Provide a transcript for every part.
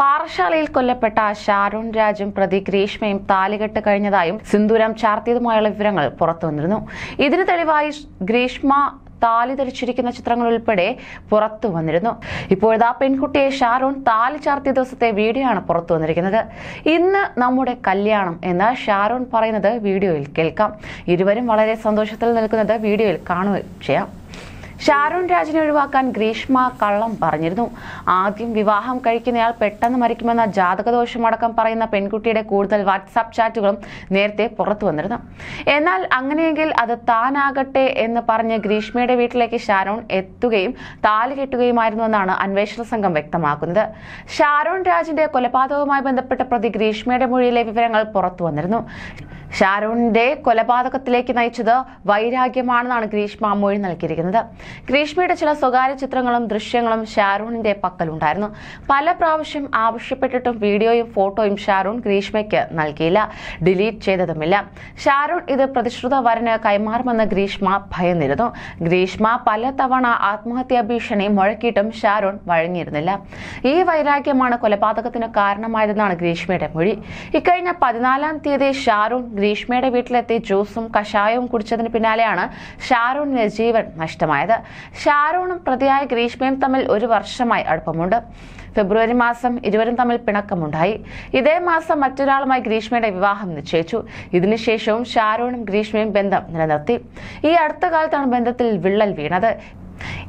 പാറശാലയിൽ കൊല്ലപ്പെട്ട ഷാരൂൺ രാജും പ്രതി ഗ്രീഷ്മയും താലികെട്ട് കഴിഞ്ഞതായും സിന്ദൂരം ചാർത്തിയതുമായുള്ള വിവരങ്ങൾ പുറത്തുവന്നിരുന്നു ഇതിന് തെളിവായി ഗ്രീഷ്മ താലി ധരിച്ചിരിക്കുന്ന ചിത്രങ്ങൾ ഉൾപ്പെടെ പുറത്തു വന്നിരുന്നു ഇപ്പോഴതാ പെൺകുട്ടിയെ ഷാരൂൺ താലി ചാർത്തിയ ദിവസത്തെ വീഡിയോ ആണ് പുറത്തു വന്നിരിക്കുന്നത് ഇന്ന് നമ്മുടെ കല്യാണം എന്ന് ഷാരൂൺ പറയുന്നത് വീഡിയോയിൽ കേൾക്കാം ഇരുവരും വളരെ സന്തോഷത്തിൽ നിൽക്കുന്നത് വീഡിയോയിൽ കാണുകയും ചെയ്യാം ഷാരോൺ രാജിനെ ഒഴിവാക്കാൻ ഗ്രീഷ്മ കള്ളം പറഞ്ഞിരുന്നു ആദ്യം വിവാഹം കഴിക്കുന്നയാൾ പെട്ടെന്ന് മരിക്കുമെന്ന ജാതകദോഷമടക്കം പറയുന്ന പെൺകുട്ടിയുടെ കൂടുതൽ വാട്സാപ്പ് ചാറ്റുകളും നേരത്തെ പുറത്തു വന്നിരുന്നു എന്നാൽ അങ്ങനെയെങ്കിൽ അത് താനാകട്ടെ എന്ന് പറഞ്ഞ് ഗ്രീഷ്മയുടെ വീട്ടിലേക്ക് ഷാരോൺ എത്തുകയും താലി കെട്ടുകയുമായിരുന്നുവെന്നാണ് എന്നാണ് അന്വേഷണ സംഘം വ്യക്തമാക്കുന്നത് ഷാരോൺ രാജിന്റെ കൊലപാതകവുമായി ബന്ധപ്പെട്ട പ്രതി ഗ്രീഷ്മയുടെ മൊഴിയിലെ വിവരങ്ങൾ പുറത്തു വന്നിരുന്നു ഷാരൂണിന്റെ കൊലപാതകത്തിലേക്ക് നയിച്ചത് വൈരാഗ്യമാണെന്നാണ് ഗ്രീഷ്മ മൊഴി നൽകിയിരിക്കുന്നത് ഗ്രീഷ്മയുടെ ചില സ്വകാര്യ ചിത്രങ്ങളും ദൃശ്യങ്ങളും ഷാരൂണിന്റെ പക്കലുണ്ടായിരുന്നു പല പ്രാവശ്യം ആവശ്യപ്പെട്ടിട്ടും വീഡിയോയും ഫോട്ടോയും ഷാരൂൺ ഗ്രീഷ്മയ്ക്ക് നൽകിയില്ല ഡിലീറ്റ് ചെയ്തതുമില്ല ഷാരൂൺ ഇത് പ്രതിശ്രുത വരന് കൈമാറുമെന്ന് ഗ്രീഷ്മ ഭയന്നിരുന്നു ഗ്രീഷ്മ പലതവണ ആത്മഹത്യാ ഭീഷണി മുഴക്കിയിട്ടും ഷാരൂൺ വഴങ്ങിയിരുന്നില്ല ഈ വൈരാഗ്യമാണ് കൊലപാതകത്തിന് കാരണമായതെന്നാണ് ഗ്രീഷ്മയുടെ മൊഴി ഇക്കഴിഞ്ഞ പതിനാലാം തീയതി ഷാരൂൺ ഗ്രീഷ്മയുടെ വീട്ടിലെത്തി ജ്യൂസും കഷായവും കുടിച്ചതിന് പിന്നാലെയാണ് ഷാരൂണിന്റെ ജീവൻ നഷ്ടമായത് ഷാരൂണും പ്രതിയായ ഗ്രീഷ്മയും തമ്മിൽ ഒരു വർഷമായി അടുപ്പമുണ്ട് ഫെബ്രുവരി മാസം ഇരുവരും തമ്മിൽ പിണക്കമുണ്ടായി ഇതേ മാസം മറ്റൊരാളുമായി ഗ്രീഷ്മയുടെ വിവാഹം നിശ്ചയിച്ചു ഇതിനുശേഷവും ഷാരൂണും ഗ്രീഷ്മയും ബന്ധം നിലനിർത്തി ഈ അടുത്ത കാലത്താണ് ബന്ധത്തിൽ വിള്ളൽ വീണത്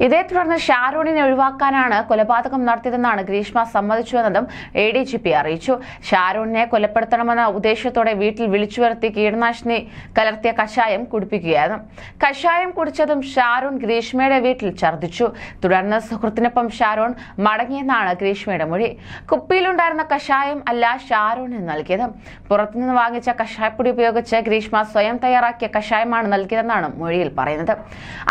ഇതേ തുടർന്ന് ഷാരൂണിനെ ഒഴിവാക്കാനാണ് കൊലപാതകം നടത്തിയതെന്നാണ് ഗ്രീഷ്മ സമ്മതിച്ചുവെന്നതും എ ഡി ജി പി അറിയിച്ചു ഷാരൂണിനെ കൊലപ്പെടുത്തണമെന്ന ഉദ്ദേശത്തോടെ വീട്ടിൽ വിളിച്ചു വരുത്തി കീടനാശിനി കലർത്തിയ കഷായം കുടിപ്പിക്കുകയായിരുന്നു കഷായം കുടിച്ചതും ഷാരൂൺ ഗ്രീഷ്മയുടെ വീട്ടിൽ ഛർദ്ദിച്ചു തുടർന്ന് സുഹൃത്തിനൊപ്പം ഷാരൂൺ മടങ്ങിയെന്നാണ് ഗ്രീഷ്മയുടെ മൊഴി കുപ്പിയിലുണ്ടായിരുന്ന കഷായം അല്ല ഷാരൂണിന് നൽകിയത് പുറത്തുനിന്ന് വാങ്ങിച്ച കഷായപ്പൊടി ഉപയോഗിച്ച് ഗ്രീഷ്മ സ്വയം തയ്യാറാക്കിയ കഷായമാണ് നൽകിയതെന്നാണ് മൊഴിയിൽ പറയുന്നത്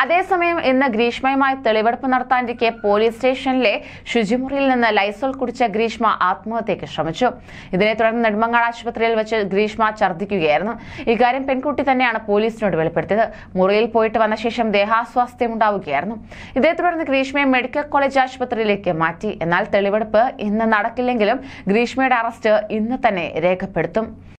അതേസമയം ഇന്ന് ഗ്രീഷ്മയുമായി തെളിവെടുപ്പ് നടത്താനിരിക്കെ പോലീസ് സ്റ്റേഷനിലെ ശുചിമുറിയിൽ നിന്ന് ലൈസോൾ കുടിച്ച ഗ്രീഷ്മ ആത്മഹത്യയ്ക്ക് ശ്രമിച്ചു ഇതിനെ തുടർന്ന് നെടുമങ്ങാട് ആശുപത്രിയിൽ വെച്ച് ഗ്രീഷ്മ ഛർദ്ദിക്കുകയായിരുന്നു ഇക്കാര്യം പെൺകുട്ടി തന്നെയാണ് പോലീസിനോട് വെളിപ്പെടുത്തിയത് മുറിയിൽ പോയിട്ട് വന്ന ശേഷം ദേഹാസ്വാസ്ഥ്യമുണ്ടാവുകയായിരുന്നു ഇതേ തുടർന്ന് ഗ്രീഷ്മയെ മെഡിക്കൽ കോളേജ് ആശുപത്രിയിലേക്ക് മാറ്റി എന്നാൽ തെളിവെടുപ്പ് ഇന്ന് നടക്കില്ലെങ്കിലും ഗ്രീഷ്മയുടെ അറസ്റ്റ് ഇന്ന് തന്നെ രേഖപ്പെടുത്തും